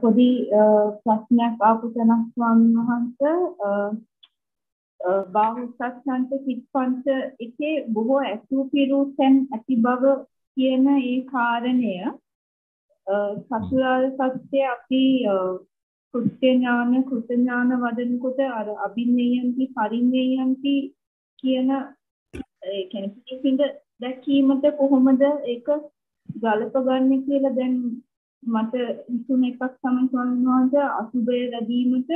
පොඩි ප්‍රශ්නයක් ආපු තැනක් ස්වාමීන් වහන්සේ බාහුසත්සන්ත සිත්පන්ත එකේ බොහෝ ඇසූ පිරූ තැන් ඇති බව කියන ඒ කාරණය සතරාර සත්‍ය අපි කෘත්‍ය ඥාන කෘත ඥාන වදනකොට අර අභින්නේයන්ති පරින්නේයන්ති කියන ඒ කියන්නේ පිටින්ද දැකීමට කොහොමද ඒක ගලප ගන්න කියලා දැන් මට ඉතුරු එකක් තමයි ස්වාමීන් වහන්සේ අසුබය වැඩිවීමට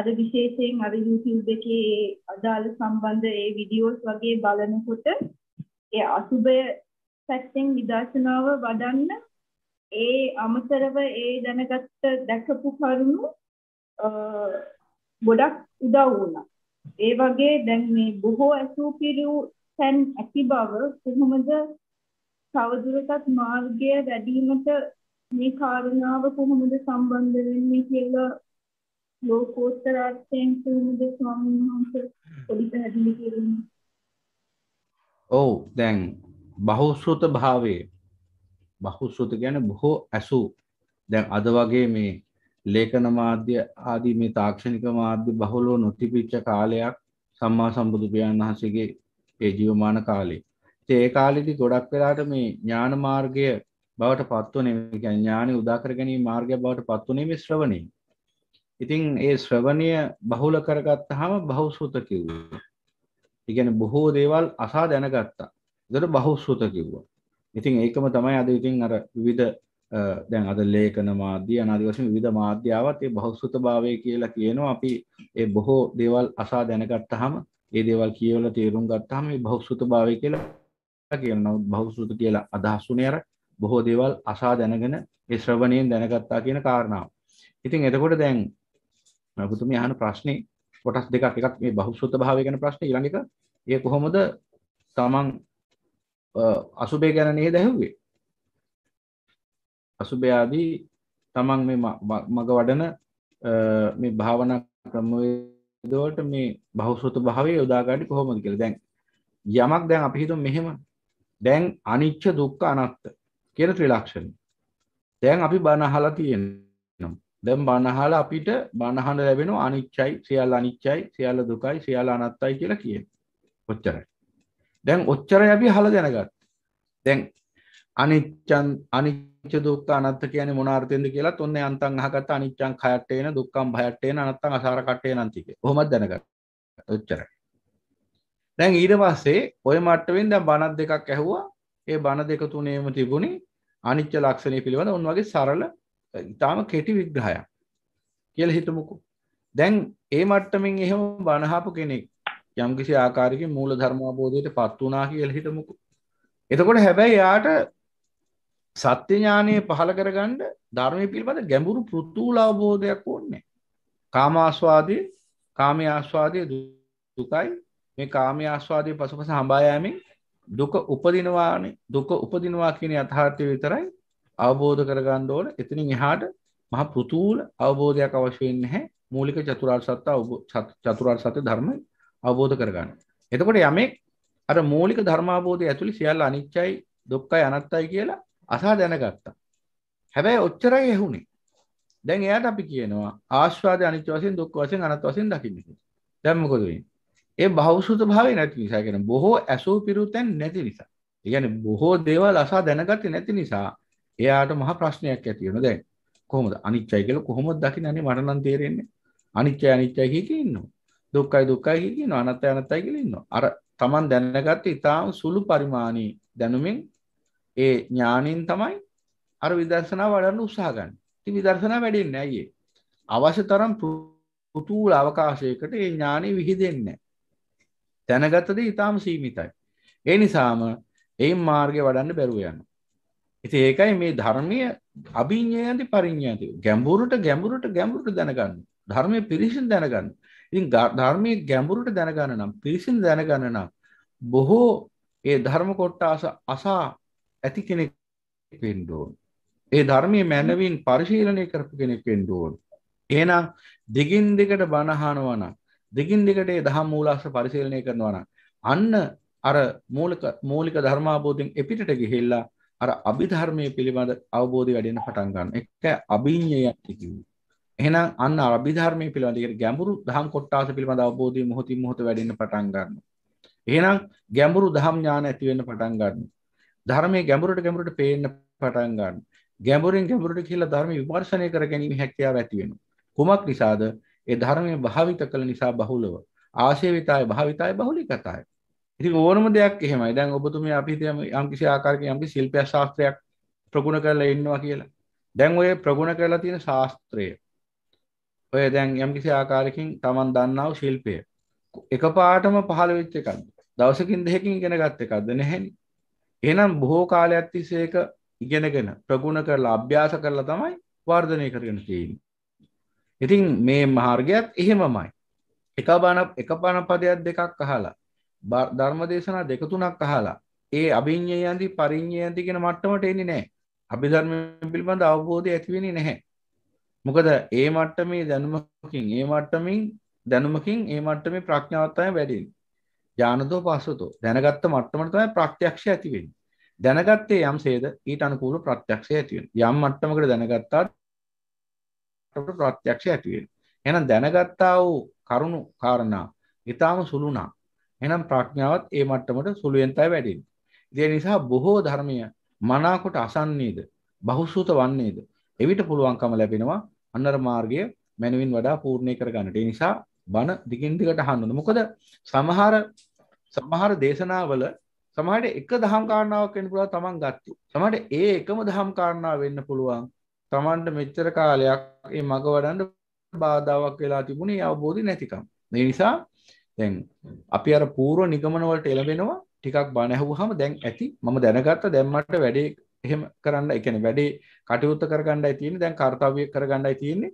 අර විශේෂයෙන් අර YouTube එකේ අදාළ සම්බන්ධ ඒ වීඩියෝස් වගේ බලනකොට ඒ අසුබය පැත්තෙන් විදර්ශනාව වඩන්න ඒ අමතරව ඒ දැනගත්ත දැකපු කරුණු ගොඩක් උදව් වුණා. ඒ වගේ දැන් මේ බොහෝ අසුපිරු තැන් ඇති බව කොහොමද තවදුරටත් මාර්ගය වැඩිවීමට මේ කාරණාව කොහොමද සම්බන්ධ වෙන්නේ කියලා ලෝකෝත්තර අර්ථයෙන් කොහොමද ස්වාමීන් වහන්සේ පොඩි පැහැදිලි කරන්නේ? ඔව් දැන් බහුශ්‍රත භාවයේ බහුශ්‍රත කියන්නේ බොහෝ ඇසු දැන් අද වගේ මේ ලේඛන මාධ්‍ය ආදී මේ තාක්ෂණික මාධ්‍ය බහුලව නොතිබිච්ච කාලයක් සම්මා සම්බුදු පියාණන් වහන්සේගේ ඒ ජීවමාන කාලේ. ඒ කාලෙදි ගොඩක් වෙලාට මේ ඥාන මාර්ගය බවට පත්වනේ ඥානය උදාකර ගැනීම මාර්ගය බවට පත්වනේ මේ ශ්‍රවණය. ඉතින් ඒ ශ්‍රවණය බහුල කරගත්තාම බහුසුත කිව්වා. ඒ කියන්නේ බොහෝ දේවල් අසා දැනගත්තා. ඒකට බහුසුත කිව්වා. ඉතින් ඒකම තමයි අද ඉතින් අර විවිධ දැන් අද ලේඛන මාධ්‍ය අනාදි වශයෙන් විවිධ මාධ්‍යාවත් ඒ බහුසුතභාවය කියලා කියනවා. අපි ඒ බොහෝ දේවල් අසා දැනගත්තාම ඒ දේවල් කියවලා තේරුම් ගත්තාම මේ බහුසුතභාවය කියලා කියනවා. බහුසුත කියලා අදහස් උනේ අර බොහෝ දේවල් අසා දැනගෙන ඒ ශ්‍රවණයෙන් දැනගත්තා කියන කාරණාව. ඉතින් එතකොට දැන් ඔබතුමිය අහන ප්‍රශ්නේ කොටස් දෙකක් එකක් මේ බහුශෘත භාවය ගැන ප්‍රශ්නේ ඊළඟ එක ඒ කොහොමද තමන් අසුබේ ගැන නේද ඇහුවේ? අසුබේ ආදී තමන් මේ මග වඩන මේ භාවනා ක්‍රමවේද වලට මේ බහුශෘත භාවය යොදා ගන්නේ කොහොමද කියලා. දැන් යමක් දැන් අපි හිතමු මෙහෙම. දැන් අනිච්ච දුක්ඛ අනාත්ම කියන ත්‍රිලක්ෂණ. දැන් අපි බණහලා තියෙනවා. දැන් බණහලා අපිට බණහන ලැබෙනවා අනිච්චයි, සියල්ල අනිච්චයි, සියල්ල දුකයි, සියල්ල අනත්තයි කියලා කියන. ඔච්චරයි. දැන් ඔච්චරයි අපි අහලා දැනගත්තේ. දැන් අනිච්චන් අනිච්ච දුක්ඛ අනත්ත කියන්නේ මොන අර්ථයෙන්ද කියලාත් ඔන්න යන්තම් අහගත්ත අනිච්චං khයට එන දුක්ඛං භයට එන අනත්තං අසාර කටේ නන්ති කිය. කොහොමද දැනගත්තේ? ඔච්චරයි. දැන් ඊට පස්සේ ওই මට්ටමින් දැන් බණක් දෙකක් ඇහුවා ඒ බණ දෙක තුනේම තිබුණේ අනිච්ච ලක්ෂණය පිළිබඳ ඔන්න වගේ සරල ඉතාම කෙටි විග්‍රහයක් කියලා හිතමුකෝ. දැන් ඒ මට්ටමින් එහෙම බණහාපු කෙනෙක් යම්කිසි ආකාරයකින් මූල ධර්ම අවබෝධයට පත් වුණා කියලා හිතමුකෝ. එතකොට හැබැයි යාට සත්‍ය ඥානය පහළ කරගන්න ධර්මයේ පිළිබඳ ගැඹුරු පෘතුල අවබෝධයක් ඕනේ. කාමාස්වාදයේ කාමයේ ආස්වාදයේ දුකයි මේ කාමයේ ආස්වාදයේ පසුපස හඹා යෑමෙන් දුක උපදිනවානේ දුක උපදිනවා කියන යථාර්ථය විතරයි අවබෝධ කරගන්න ඕන. එතනින් එහාට මහ පුතුල අවබෝධයක් අවශ්‍ය වෙන්නේ නැහැ. මූලික චතුරාර්ය සත්‍ය චතුරාර්ය සත්‍ය ධර්ම අවබෝධ කරගන්න. එතකොට යමෙක් අර මූලික ධර්ම අවබෝධය ඇතුළේ සියල්ල අනිත්‍යයි, දුක්ඛයි, අනත්තයි කියලා අසා දැනගත්තා. හැබැයි ඔච්චරයි ඇහුනේ. දැන් එයාට අපි කියනවා ආස්වාද අනිත්‍ය වශයෙන්, දුක් වශයෙන්, අනත් වශයෙන් දකින්න කියලා. දැන් මොකද වෙන්නේ? ඒ භෞසුත භාවය නැති නිසා කියන බොහෝ ඇසූ පිරුතෙන් නැති නිසා. ඒ කියන්නේ බොහෝ දේවල් අසා දැනගත්තේ නැති නිසා එයාට මහ ප්‍රශ්නයක් ඇති වෙනවා දැන්. කොහොමද අනිත්‍යයි කියලා කොහොමද දකින්නේ මට නම් තේරෙන්නේ. අනිත්‍යයි අනිත්‍යයි කිය කී ඉන්නවා. දුක්ඛයි දුක්ඛයි කිය කියනවා අනත්තයි අනත්තයි කියලා ඉන්නවා. අර Taman දැනගත්තේ ඊටාම සුළු පරිමාණී දැනුමින් ඒ ඥාණයෙන් තමයි අර විදර්ශනා වඩන්න උත්සාහ ගන්න. ඉතින් විදර්ශනා වැඩෙන්නේ ඇයි අවශ්‍ය තරම් පුතුල අවකාශයකට ඒ ඥාණය විහිදෙන්නේ දැනගතද ඉතාම සීමිතයි. ඒ නිසාම එයින් මාර්ගය වඩන්න බැරුව යන. ඉති ඒකයි මේ ධර්මය අභිඥයන්ති පරිඥාති ගැඹුරුට ගැඹුරුට ගැඹුරුට දැනගන්න ධර්මය පිරිසින් දැනගන්න. ඉතින් ධර්මය ගැඹුරුට දැනගන්න නම් පිරිසින් දැනගන්න නම් බොහෝ ඒ ධර්ම කොට්ටාස අසා ඇති කෙනෙක් වෙන්න ඕන. ඒ ධර්මයේ මැනවින් පරිශීලනය කරපු කෙනෙක් වෙන්න ඕන. එහෙනම් දිගින් දිගට බණ අහනවා නම් දෙකින් දෙකට දහම් මූලාශ්‍ර පරිශීලනය කරනවා නම් අන්න අර මූලික මූලික ධර්මාබෝධයෙන් එපිටට ගිහිල්ලා අර අභිධර්මයේ පිළිබඳ අවබෝධය වැඩෙන්න පටන් ගන්න. ඒක අභිඤ්ඤයක් කිව්වේ. එහෙනම් අන්න අභිධර්මයේ පිළිබඳ ඒ ගැඹුරු දහම් කොටාස පිළිබඳ අවබෝධය මොහොතින් මොහොත වැඩෙන්න පටන් ගන්නවා. එහෙනම් ගැඹුරු දහම් ඥාන ඇති වෙන්න පටන් ගන්නවා. ධර්මයේ ගැඹුරට ගැඹුරට පේන්න පටන් ගන්නවා. ගැඹුරින් ගැඹුරට කියලා ධර්ම විමර්ශනය කර ගැනීම හැකියාව ඇති වෙනවා. කුමක් නිසාද? ඒ ධර්මය භාවිත කළ නිසා බහුලව ආශේවිතාය භාවිතාය බහුලිකතාය. ඉතින් ඕනම දෙයක් එහෙමයි. දැන් ඔබතුමිය අපි හිතමු යම්කිසි ආකාරයක යම්කිසි ශිල්ප ශාස්ත්‍රයක් ප්‍රගුණ කරලා ඉන්නවා කියලා. දැන් ඔය ප්‍රගුණ කරලා තියෙන ශාස්ත්‍රය ඔය දැන් යම්කිසි ආකාරයකින් Taman දන්නා වූ ශිල්පය එකපාරටම පහළ වෙච්ච එකක්ද? දවසකින් දෙකකින් ඉගෙන ගත් එකක්ද? නැහැනේ. එහෙනම් බොහෝ කාලයක් තිස්සේ ඒක ඉගෙනගෙන ප්‍රගුණ කරලා අභ්‍යාස කරලා තමයි වර්ධනය කරගෙන තියෙන්නේ. ඉතින් මේ මාර්ගයත් එහෙමමයි. එකපාන එකපාන පදයක් දෙකක් අහලා ධර්ම දේශනා දෙක තුනක් අහලා ඒ අභිඤ්ඤයන්ති පරිඤ්ඤයන්ති කියන මට්ටමට එන්නේ නැහැ. අභිධර්ම පිළිබඳ අවබෝධය ඇති වෙන්නේ නැහැ. මොකද ඒ මට්ටමේ දැනුමකින් ඒ මට්ටමින් දැනුමකින් ඒ මට්ටමේ ප්‍රඥාව තමයි වැඩි වෙන්නේ. ඥානතෝ පස්සතෝ දැනගත්ත මට්ටමට තමයි ප්‍රත්‍යක්ෂය ඇති වෙන්නේ. දැනගත්තේ යම්සේද ඊට අනුකූල ප්‍රත්‍යක්ෂය ඇති වෙනවා. යම් මට්ටමකට දැනගත්තාට එතකොට ප්‍රත්‍යක්ෂය ඇති වෙනවා. එහෙනම් දැනගත්තා වූ කරුණු කාරණා ඊටාම සුළුණා. එහෙනම් ප්‍රඥාවත් ඒ මට්ටමට සුළුෙන් තමයි වැඩෙන්නේ. ඒ නිසා බොහෝ ධර්මීය මනාකොට අසන්නේද බහුසූත වන්නේද එවිට පුළුවන්කම ලැබෙනවා අන්නර මාර්ගය මැනවින් වඩා පූර්ණේ කරගන්නට. ඒ නිසා බණ දිගින් දිගට අහන්න ඕනේ. මොකද සමහර සමහර දේශනාවල සමහරට එක දහම් කාරණාවක් වෙන්න පුළුවන් තමන් ගත්තු. සමහරට ඒ එකම දහම් කාරණාව වෙන්න පුළුවන් තමන්ට මෙච්චර කාලයක් ඒ මඟ වඩන්ට බාධාවක් වෙලා තිබුණේ අවබෝධි නැතිකම්. ඒ නිසා දැන් අපි අර පූර්ව නිගමන වලට එළඹෙනවා ටිකක් බණ ඇහුවාම දැන් ඇති මම දැනගත්තා දැන් මට වැඩේ එහෙම කරන්න ඒ කියන්නේ වැඩේ කටයුතු කරගන්නයි තියෙන්නේ දැන් කාර්යය කරගන්නයි තියෙන්නේ.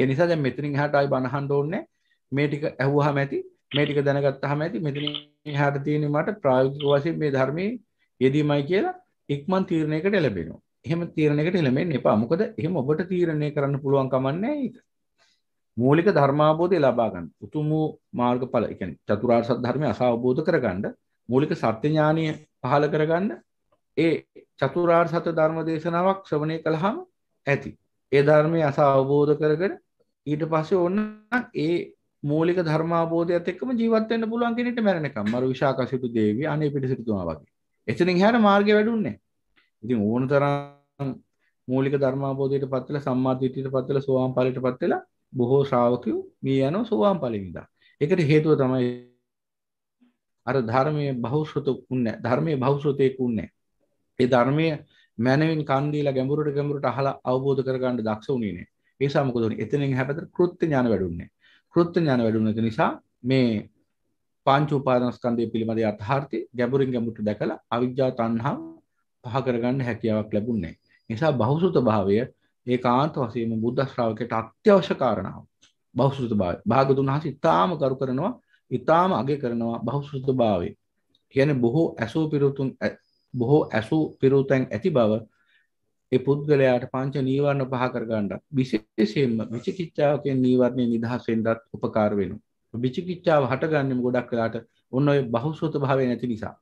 ඒ නිසා දැන් මෙතනින් එහාට ආයි බණ අහන්න ඕනේ. මේ ටික ඇහුවාම ඇති මේ ටික දැනගත්තාම ඇති මෙතනින් එහාට තියෙන්නේ මට ප්‍රායෝගික වශයෙන් මේ ධර්මයේ යෙදීමයි කියලා ඉක්මන් තීරණයකට එළඹෙනවා. එහෙම තීරණයකට එළමෙන්න එපා. මොකද එහෙම ඔබට තීරණය කරන්න පුළුවන් කමන්නේ ඒක. මූලික ධර්මාබෝධය ලබා ගන්න. උතුම් වූ මාර්ගඵල, ඒ කියන්නේ චතුරාර්ය සත්‍ය ධර්මය අසවබෝධ කරගන්න, මූලික සත්‍ය ඥානය පහළ කරගන්න ඒ චතුරාර්ය සත්‍ය ධර්ම දේශනාවක් ශ්‍රවණය කළාම ඇති. ඒ ධර්මයේ අසවබෝධ කරගෙන ඊට පස්සේ ඕන ඒ මූලික ධර්ම අවබෝධයත් එක්කම ජීවත් වෙන්න පුළුවන් කෙනෙක්ට මැරෙනකම් මරු විශාකසිතු දේවිය අනේ පිටසිටුමා වගේ. එතනින් හැර මාර්ගය වැඩුන්නේ නැහැ. ඉතින් ඕන තරම් මූලික ධර්මාබෝධයට පත්වලා සම්මා දිට්ඨියට පත්වලා සෝවාන් ඵලයට පත්වලා බොහෝ ශ්‍රාවකයෝ මේ යන සෝවාන් ඵලෙ විඳා. ඒකට හේතුව තමයි අර ධර්මයේ බහුශ්‍රතුකුන් නැහැ. ධර්මයේ බහුශ්‍රතේකුන් නැහැ. ඒ ධර්මයේ මනවින් කන් දීලා ගැඹුරට ගැඹුරට අහලා අවබෝධ කරගන්න දක්ෂ උනේ නැහැ. ඒ නිසා මොකද උනේ? එතනින් හැපතර කෘත්‍ය ඥාන වැඩුන්නේ. කෘත්‍ය ඥාන වැඩුණ නිසා මේ පංච උපාදානස්කන්ධය පිළිබඳ යථාර්ථය ගැඹුරින් ගැඹුරට දැකලා අවිජ්ජා තණ්හා පහ කරගන්න හැකියාවක් ලැබුණේ නිසා බහුසුත භාවය ඒ කාන්ත වසයම බුද්ධ ශ්‍රාවකයට අත්‍යවශ්‍ය කාරණාව බෞසුත භාව භාගතුන් වහස ඉතාම කරු කරනවා ඉතාම අගේ කරනවා බෞසුත භාවේ කියන බොහෝ ඇසූ පිරුතුන් බොහෝ ඇසූ පිරුතැන් ඇති බව ඒ පුද්ගලයාට පංච නීවරණ පහ කරගන්නත් විශේෂයෙන්ම විචිකිච්ඡාවකෙන් නිවර්ණය නිදහස් වෙන්නත් උපකාර වෙනවා. විචිකිච්ඡාව හටගන්නේ ගොඩක් වෙලාට ඔන්න ඔය බහුසුත භාවය නැති නිසා.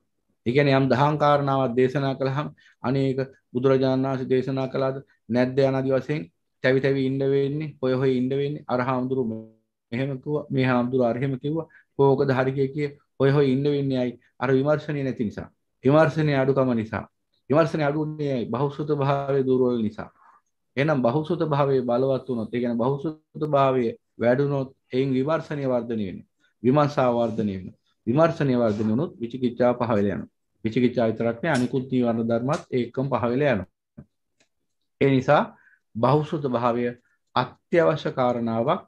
එකන යම් දහං කාරණාවක් දේශනා කළහම් අනේක බුදුරජාණන් වහන්සේ දේශනා කළාද නැද්ද යන ආදි වශයෙන් තැවි තැවි ඉන්න වෙන්නේ හොය හොය ඉන්න වෙන්නේ අර හාමුදුරු මෙහෙම කිව්වා මේ හාමුදුරු අර එහෙම කිව්වා කෝකද හරි කිය කිය හොය හොය ඉන්න වෙන්නේ අයි අර විමර්ශනය නැති නිසා විමර්ශනයේ අඩුකම නිසා විමර්ශනයේ අඩුන්නේ බහුසුත භාවයේ දුර්වල නිසා එහෙනම් බහුසුත භාවයේ බලවත් වුණොත් ඒ කියන්නේ බහුසුත භාවයේ වැඩුණොත් එයින් විමර්ශනය වර්ධනය වෙනවා විමර්ශා වර්ධනය වෙනවා විමර්ශනය වර්ධනය වුණොත් විචිකිච්ඡා පහළ යනවා විචිකිච්ඡා විතරක් නෑ අනිකුත් නිවන ධර්මත් ඒකම පහ වෙලා යනවා. ඒ නිසා බහුසුත භාවය අත්‍යවශ්‍ය කාරණාවක්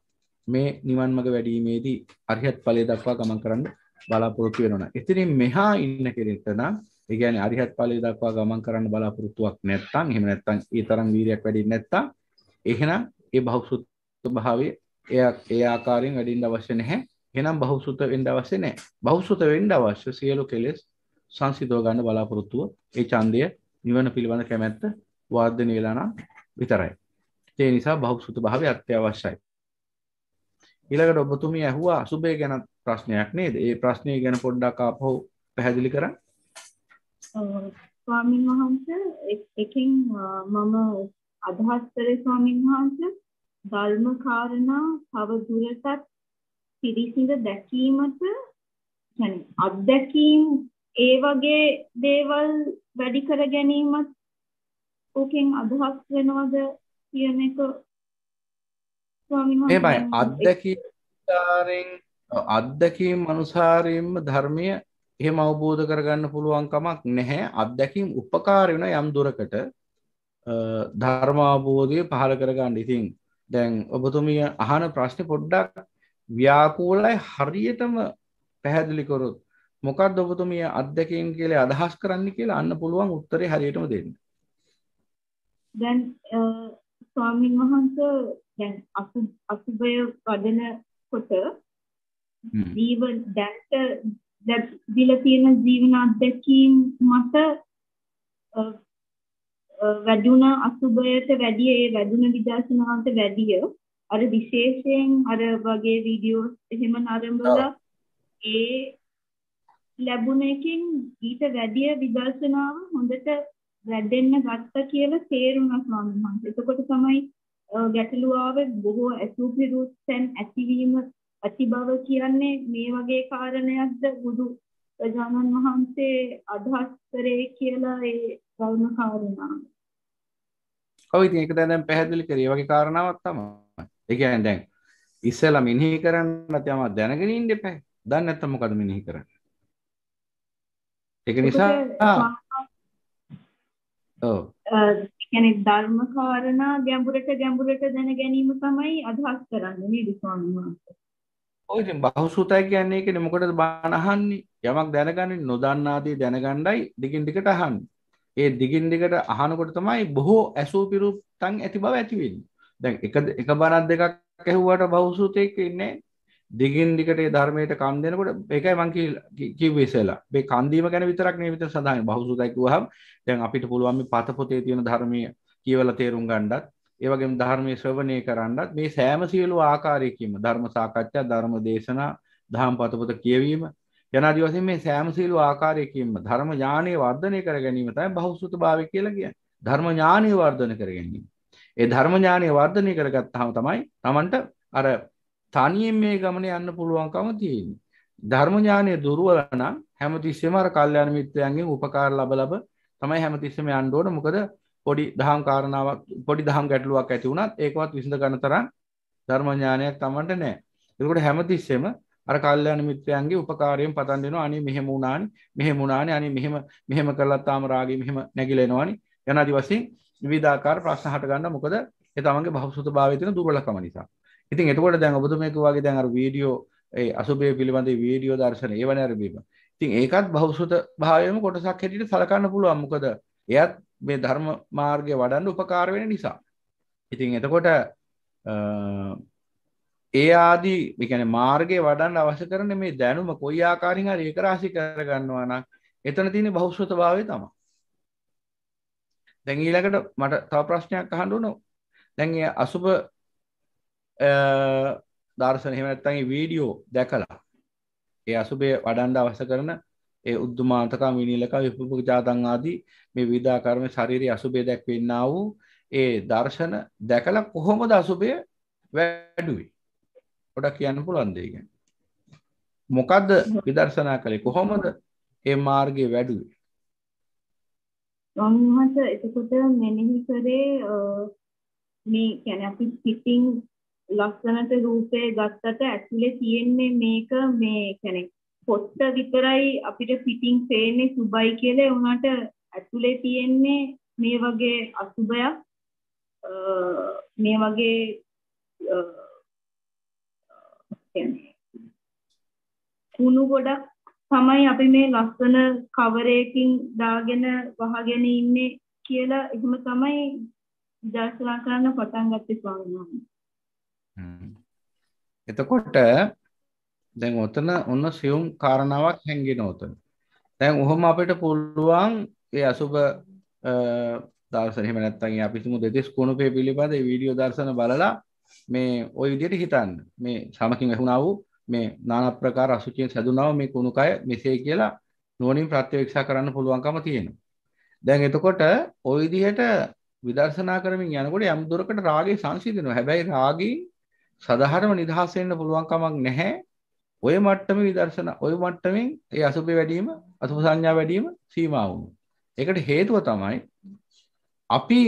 මේ නිවන් මඟ වැඩීමේදී අරිහත් ඵලය දක්වා ගමන් කරන්න බලාපොරොත්තු වෙනවා. ඉතින් මෙහා ඉන්න කෙනෙක්ට නම් ඒ කියන්නේ අරිහත් ඵලය දක්වා ගමන් කරන්න බලාපොරොත්තුවක් නැත්නම් එහෙම නැත්නම් ඒ තරම් වීරියක් වැඩින්නේ නැත්නම් එහෙනම් ඒ බහුසුත භාවයේ එයා ඒ ආකාරයෙන් වැඩින්න අවශ්‍ය නැහැ. එහෙනම් බහුසුත වෙන්න අවශ්‍ය නැහැ. බහුසුත වෙන්න අවශ්‍ය සියලු කෙලෙස් සංසිතව ගන්න බලාපොරොත්තුව ඒ ඡන්දය නිවන පිළිබඳ කැමැත්ත වර්ධනය වෙලා නම් විතරයි. ඒ නිසා බහුසුත භාවය අත්‍යවශ්‍යයි. ඊළඟට ඔබතුමිය ඇහුවා අසුබය ගැන ප්‍රශ්නයක් නේද? ඒ ප්‍රශ්නය ගැන පොඩ්ඩක් ආපහු පැහැදිලි කරන්න. ස්වාමින් වහන්සේ එකෙන් මම අදහස් කරේ ස්වාමින් වහන්සේ ධර්ම කාරණා තව දුරටත් පිරිසිඳ දැකීමට يعني අත්දැකීම් ඒ වගේ දේවල් වැඩි කර ගැනීමත් ඕකෙන් අදහස් වෙනවද කියන එක ස්වාමීන් වහන්සේ එහෙමයි අත්දැකීම් අත්දැකීම් අනුසාරයෙන්ම ධර්මය එහෙම අවබෝධ කරගන්න පුළුවන් කමක් නැහැ අත්දැකීම් උපකාර වෙන යම් දුරකට ධර්ම අවබෝධය පහළ කරගන්න. ඉතින් දැන් ඔබතුමිය අහන ප්‍රශ්නේ පොඩ්ඩක් ව්‍යාකූලයි හරියටම පැහැදිලි කරොත් මොකක්ද ඔබතුමිය අත්දැකීම් කියලා අදහස් කරන්න කියලා අන්න පුළුවන් උත්තරේ හරියටම දෙන්න. දැන් ස්වාමීන් වහන්සේ දැන් අසුබය වදන කොට ජීව දැන්ට දීලා තියෙන ජීවන අත්දැකීම් මත වැඩුණ අසුබයට වැඩිය ඒ වැඩුණ විදර්ශනාන්ත වැඩිය අර විශේෂයෙන් අර වගේ වීඩියෝස් එහෙම නරඹලා ඒ ලැබුණ එකෙන් ඊට වැඩිය විදර්ශනාව හොඳට වැඩෙන්න ගත්තා කියලා තේරුණා ස්වාමීන් වහන්සේ. එතකොට තමයි ගැටලුව ආවේ බොහෝ අසුපිරුත්ෙන් ඇතිවීම ඇති බව කියන්නේ මේ වගේ කාරණයක්ද බුදු ප්‍රජානන් වහන්සේ අදහස් කරේ කියලා ඒ ගෞරව කාරණා. ඔව් ඉතින් ඒක දැන් පැහැදිලි කරේ. වගේ කාරණාවක් තමයි. ඒ කියන්නේ දැන් ඉස්සෙල්ලා මෙනෙහි කරන්නත් යම දැනගෙන ඉන්න එපා. දන්නේ නැත්නම් මොකද මෙනෙහි කරන්නේ? ඒක නිසා ඔව් يعني ධර්ම කාරණා ගැඹුරට ගැඹුරට දැන ගැනීම තමයි අදහස් කරන්නේ නේද ස්වාමීන් වහන්සේ. ඔය ඉතින් බහුසුතයි කියන්නේ ඒකනේ මොකටද බණ අහන්නේ? යමක් දැනගන්නේ නොදන්නා දේ දැනගණ්ඩයි දිගින් දිගට අහන්නේ. ඒ දිගින් දිගට අහනකොට තමයි බොහෝ ඇසූ පිරුත්තන් ඇති බව ඇති වෙන්නේ. දැන් එක එක බණක් දෙකක් ඇහුවාට බහුසුතේ ඉන්නේ දිගින් දිගට ඒ ධර්මයට කන් දෙනකොට ඒකයි මම කිව්වේ ඉස්සෙල්ලා. මේ කන් දීම ගැන විතරක් නෙවෙයි විතර සඳහන්. බහුසුතයි කිව්වහම දැන් අපිට පුළුවන් මේ පත පොතේ තියෙන ධර්මීය කියවලා තේරුම් ගන්නත්, ඒ වගේම ධර්මයේ ශ්‍රවණය කරන්නත් මේ සෑම සියලු ආකාරයකින්ම ධර්ම සාකච්ඡා, ධර්ම දේශනා, දහම් පත පොත කියවීම යනාදී වශයෙන් මේ සෑම සියලු ආකාරයකින්ම ධර්ම ඥානය වර්ධනය කර ගැනීම තමයි බහුසුතභාවය කියලා කියන්නේ. ධර්ම ඥානය වර්ධනය කර ගැනීම. ඒ ධර්ම ඥානය වර්ධනය කරගත්තාම තමයි Tamanට අර තනියෙන් මේ ගමන යන්න පුළුවන්කම තියෙන්නේ. ධර්මඥානය දුර්වල නම් හැමතිස්සෙම අර කල්යාණ මිත්‍රයන්ගෙන් උපකාර ලබ ලබ තමයි හැමතිස්සෙම යන්න ඕන. මොකද පොඩි දහම් කාරණාවක් පොඩි දහම් ගැටලුවක් ඇති වුණත් ඒකවත් විසඳ ගන්න තරම් ධර්මඥානයක් Tamanට නැහැ. ඒකට හැමතිස්සෙම අර කල්යන මිත්‍රයන්ගේ උපකාරයෙන් පතන් දෙනවා අනේ මෙහෙම වුණානි මෙහෙම වුණානි අනේ මෙහෙම මෙහෙම කළා තාම රාගේ මෙහෙම නැగిලෙනවානි යන ආදි වශයෙන් විවිධාකාර ප්‍රශ්න හට ගන්න මොකද ඒ තමන්ගේ බහුසුතභාවයේ තියෙන දුර්වලකම නිසා ඉතින් එතකොට දැන් ඔබතුමෙක් වගේ දැන් අර වීඩියෝ ඒ අසුබය පිළිබඳ වීඩියෝ දර්ශන ඒවන අරබීම. ඉතින් ඒකත් බහුසුත භාවයේම කොටසක් හැටියට සලකන්න පුළුවන්. මොකද එයත් මේ ධර්ම මාර්ගය වඩන්න උපකාර වෙන නිසා. ඉතින් එතකොට ඒ ආදී ඒ කියන්නේ මාර්ගය වඩන්න අවශ්‍ය කරන මේ දැනුම කොයි ආකාරයෙන් හරි ඒක රාශි කරගන්නවා නම් එතන තියෙන බහුසුත භාවය තමයි. දැන් ඊළඟට මට තව ප්‍රශ්නයක් අහන්න ඕන. දැන් ඒ අසුබ දර්ශන හෙමනැත්තන්ගේ වීඩියෝ දැකලා ඒ අසුබේ වඩන්ඩ අවස කරන ඒ උද්දුමාන්තක මිනිලක විපපු ජාතන් ආදී මේ විධාකරම ශරීරය අසුබේ දැක්වෙන්න වූ ඒ දර්ශන දැකල කොහොම දසුබය වැඩුවේ ගොඩක් කියන්න පුළන්දේගෙන මොකක්ද විදර්ශනා කළේ කොහොමද ඒ මාර්ගය වැඩුවේ ඔන්වහන්ස එතකොට මෙනෙහි කරේ මේ කියන්නේ අපි සිටින් ලස්සනට රූපේ ගත්තට ඇතුලේ තියෙන්නේ මේක මේ කියන්නේ පොත්ත විතරයි අපිට පිටින් පේන්නේ සුබයි කියලා උනාට ඇතුලේ තියෙන්නේ මේ වගේ අසුබයක් මේ වගේ කුණු ගොඩක් තමයි අපි මේ ලස්සන කවරයකින් දාගෙන වහගෙන ඉන්නේ කියලා එහෙම තමයි විදර්ශනා කරන්න පටන් ගත්තේ ස්වාමීන් වහන්සේ එතකොට දැන් ඔතන ඔන්න සියුම් කාරණාවක් හැඟෙන ඔතන. දැන් ඔහොම අපිට පුළුවන් ඒ අසුබ දර්ශන එහෙම නැත්නම් අපි හිතමු දෙතිස් කුණුපේ පිළිබඳ ඒ වීඩියෝ දර්ශන බලලා මේ ওই විදිහට හිතන්න. මේ සමකින් වැහුණා වූ මේ নানা ප්‍රකාර අසුචියෙන් සැදුනා මේ කුණුකය මෙසේ කියලා නුවණින් ප්‍රත්‍යවේක්ෂා කරන්න පුළුවන්කම තියෙනවා. දැන් එතකොට ওই විදිහට විදර්ශනා කරමින් යනකොට යම් දුරකට රාගේ සංසිඳෙනවා. හැබැයි රාගී සදහරම නිදහස් වෙන්න පුළුවන් කමක් නැහැ. ওই මට්ටමේ විදර්ශනා ওই මට්ටමින් ඒ අසුභේ වැඩිම අසුභ සංඥා වැඩිම සීමා වුණා. ඒකට හේතුව තමයි අපි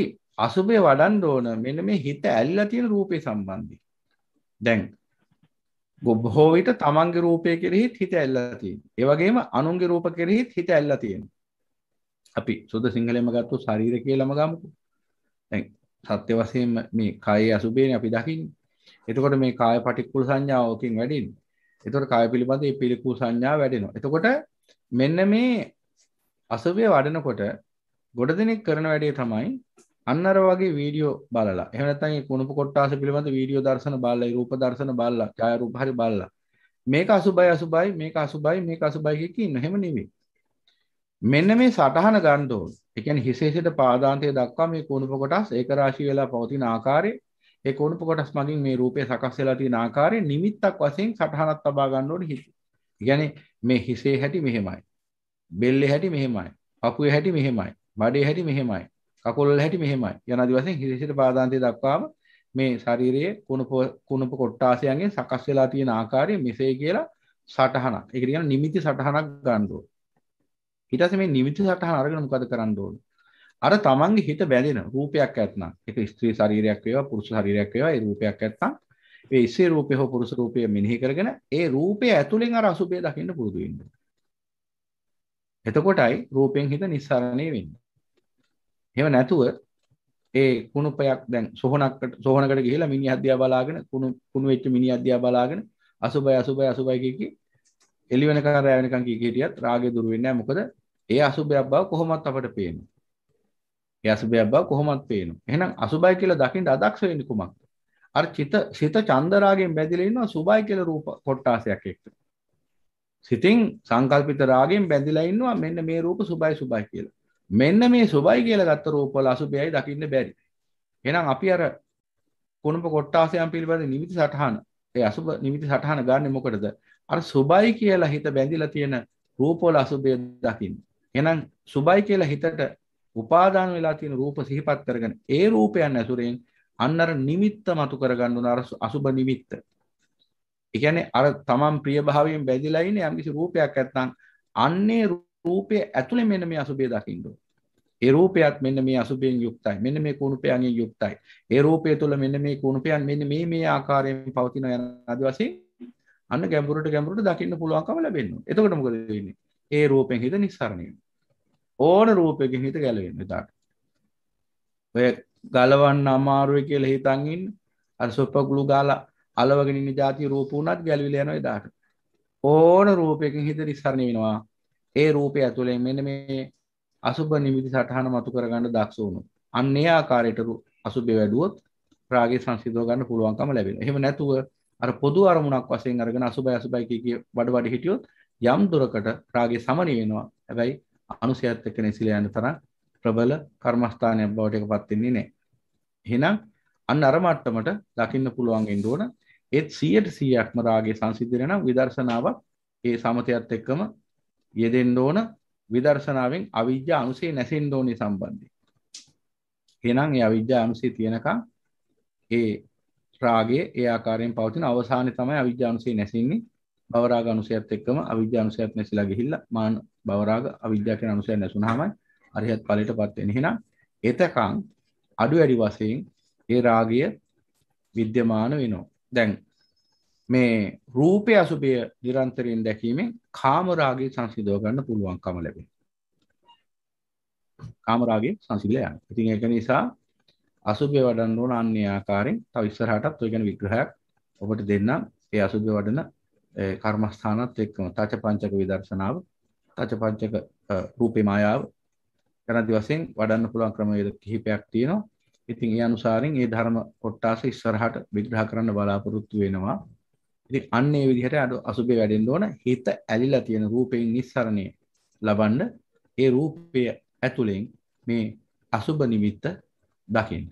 අසුභේ වඩන්න ඕන මෙන්න මේ හිත ඇල්ලලා තියෙන රූපේ සම්බන්ධයෙන්. දැන් බොහෝ විට තමන්ගේ රූපය කෙරෙහිත් හිත ඇල්ලලා තියෙනවා. ඒ වගේම අනුන්ගේ රූප කෙරෙහිත් හිත ඇල්ලලා තියෙනවා. අපි සුද්ධ සිංහලෙන්ම ගත්තොත් ශරීර කියලාම ගමුකෝ. දැන් සත්‍ය වශයෙන්ම මේ කයේ අසුභේනේ අපි දකින්නේ. එතකොට මේ කාය පටික්කුල් සංඥාවකින් වැඩින්. එතකොට කාය පිළිබඳ මේ පිළිකුල් සංඥා වැඩෙනවා. එතකොට මෙන්න මේ අසභ්‍ය වඩනකොට ගොඩ දෙනෙක් කරන වැඩේ තමයි අන්න අර වගේ වීඩියෝ බලලා. එහෙම නැත්නම් මේ කුණප කොටාස පිළිබඳ වීඩියෝ දර්ශන බලලා, රූප දර්ශන බලලා, ඡාය රූප හරි බලලා. මේක අසුබයි අසුබයි මේක අසුබයි මේක අසුබයි කිය ඉන්න. එහෙම නෙමෙයි. මෙන්න මේ සටහන ගන්න ඕන. ඒ කියන්නේ හිසේසිට පාදාන්තය දක්වා මේ කුණප කොටස් ඒක රාශි වෙලා පවතින ආකාරය ඒ කුණුප කොටස් මගින් මේ රූපය සකස් වෙලා තියෙන ආකාරයෙන් නිමිත්තක් වශයෙන් සටහනක් තබා ගන්න ඕනේ හිත. කියන්නේ මේ හිසේ හැටි මෙහෙමයි. බෙල්ලේ හැටි මෙහෙමයි. පපුවේ හැටි මෙහෙමයි. බඩේ හැටි මෙහෙමයි. කකුල් වල හැටි මෙහෙමයි. යන ආදි වශයෙන් හිසේට පාදාන්තය දක්වාම මේ ශරීරයේ කුණුප කුණුප කොටාසයන්ගෙන් සකස් වෙලා තියෙන ආකාරය මෙසේ කියලා සටහනක්. ඒක කියන්නේ නිමිති සටහනක් ගන්න ඕනේ. ඊට පස්සේ මේ නිමිති සටහන අරගෙන මොකද කරන්න ඕනේ? අර තමන්ගේ හිත බැඳෙන රූපයක් ඇත්නම් ඒක ස්ත්‍රී ශරීරයක් වේවා පුරුෂ ශරීරයක් වේවා ඒ රූපයක් ඇත්නම් ඒ ඉස්සේ රූපය හෝ පුරුෂ රූපය මෙනෙහි කරගෙන ඒ රූපය ඇතුලෙන් අර අසුභය දකින්න පුරුදු වෙන්න. එතකොටයි රූපෙන් හිත නිස්සරණය වෙන්නේ. එහෙම නැතුව ඒ කුණුපයක් දැන් සොහනකට සොහනකට ගිහිලා මිනිහ අධ්‍යා බලාගෙන කුණු කුණු වෙච්ච මිනිහ අධ්‍යා බලාගෙන අසුභය අසුභය අසුභය කිය කි එළි වෙනකන් රැ වෙනකන් කී කී හිටියත් රාගය දුරු වෙන්නේ නැහැ මොකද ඒ අසුභයක් බව කොහොමවත් අපට පේන්නේ. ඒ අසුභයක් බව කොහොමත් පේනවා. එහෙනම් අසුභය කියලා දකින්න අදක්ෂ වෙන්නේ කුමක්ද? අර චිත සිත චන්දරාගෙන් බැඳිලා ඉන්නවා සුභයි කියලා රූප කොටාසයක් එක්ක. සිතින් සංකල්පිත රාගෙන් බැඳිලා ඉන්නවා මෙන්න මේ රූප සුභයි සුභයි කියලා. මෙන්න මේ සුභයි කියලා ගත්ත රූපවල අසුභයයි දකින්න බැරි. එහෙනම් අපි අර කුණප කොටාසයන් පිළිබඳ නිමිති සටහන ඒ අසුභ නිමිති සටහන ගන්නෙ මොකටද? අර සුභයි කියලා හිත බැඳිලා තියෙන රූපවල අසුභය දකින්න. එහෙනම් සුභයි කියලා හිතට උපාදාන වෙලා තියෙන රූප සිහිපත් කරගෙන ඒ රූපයන් ඇසුරෙන් අන්නර නිමිත්ත මතු කරගන්න උන අර අසුබ නිමිත්ත. ඒ කියන්නේ අර තමන් ප්‍රිය භාවයෙන් බැඳිලා ඉන්නේ යම්කිසි රූපයක් නැත්නම් අන්නේ රූපය ඇතුලේ මෙන්න මේ අසුබය දකින්න ඕන. ඒ රූපයත් මෙන්න මේ අසුබයෙන් යුක්තයි. මෙන්න මේ කුණුපයන්ගෙන් යුක්තයි. ඒ රූපය තුළ මෙන්න මේ කුණුපයන් මෙන්න මේ මේ ආකාරයෙන් පවතින යන ආදි වශයෙන් අන්න ගැඹුරට ගැඹුරට දකින්න පුළුවන්කම ලැබෙනවා. එතකොට මොකද වෙන්නේ? ඒ රූපෙන් හිත නිස්සාරණය වෙනවා. ඕන රූපයකින් හිත ගැලවෙන්න තාට ඔය ගලවන්න අමාරුවය කියල හිතන්ගින් අර සොප්පකුළු ගාල අලවගෙනනි ජාති රූපූනත් ගැලවිලයන දාට ඕන රූපයකින් හිත රිස්සරණ වෙනවා ඒ රූපය ඇතුළෙන් මෙන මේ අසුබ නිමිති සටහන මතු කරගන්න දක්ෂවුණු අන්නේ ආකාරයට අසුබෙ වැඩුවොත් රාගේ සංසිදෝ ගන්න පුළුවන්කම ලැබෙන එහෙම නැතුව අර පොදු අරමුණක් වසයෙන් අරගෙන අසුබයි අසුබයි කිය වඩ වඩ හිටියොත් යම් දුරකට රාගේ සමනය වෙනවා හැබැයි අනුසයත් එක්ක නැසිලා යන තරම් ප්‍රබල කර්මස්ථානයක් බවට එකපත් වෙන්නේ නැහැ. එහෙනම් අන්න අර මට්ටමට දකින්න පුළුවන් වෙන්න ඕන. ඒත් 100%ක්ම රාගයේ සංසිද්ධිය නම් විදර්ශනාවක් ඒ සමතයත් එක්කම යෙදෙන්න ඕන. විදර්ශනාවෙන් අවිජ්ජා අනුසය නැසෙන්න ඕනේ සම්බන්ධයෙන්. එහෙනම් ඒ අවිජ්ජා අනුසය තියෙනකම් ඒ රාගයේ ඒ ආකාරයෙන් පවතින අවසානයේ තමයි අවිජ්ජා අනුසය නැසෙන්නේ. භවරාග අනුසයත් එක්කම අවිජ්ජා අනුසයත් නැසිලා ගිහිල්ලා මාන භවරාග අවිද්‍යාව කියන අනුසයන් නැසුනහමයි අරිහත් ඵලයටපත් වෙන්නේ. එහෙනම් එතකන් අඩු වැඩි වශයෙන් ඒ රාගය විද්‍යමාන වෙනවා. දැන් මේ රූපය අසුභය නිරන්තරයෙන් දැකීමෙන් කාම රාගය සංසිඳව ගන්න පුළුවන්කම ලැබෙනවා. කාම රාගය සංසිඳලා යනවා. ඉතින් ඒක නිසා අසුභය වඩන්න ඕන අන්නේ ආකාරයෙන් තව ඉස්සරහටත් ඔය ගැන විග්‍රහයක් ඔබට දෙන්නම්. ඒ අසුභය වඩන කර්මස්ථානත් එක්කම තච පංචක විදර්ශනාව රජපංචක රූපේ මායාව කරදි වශයෙන් වඩන්න පුළුවන් ක්‍රමවේද කිහිපයක් තියෙනවා. ඉතින් ඒ අනුසාරින් ඒ ධර්ම කොටාස ඉස්සරහට විග්‍රහ කරන්න බලාපොරොත්තු වෙනවා. ඉතින් අන්න ඒ විදිහට අඩු අසුබේ වැඩෙන්න ඕන හිත ඇලිලා තියෙන රූපයෙන් නිස්සරණය ලබන්න ඒ රූපය ඇතුලෙන් මේ අසුබ නිමිත්ත දකින්න.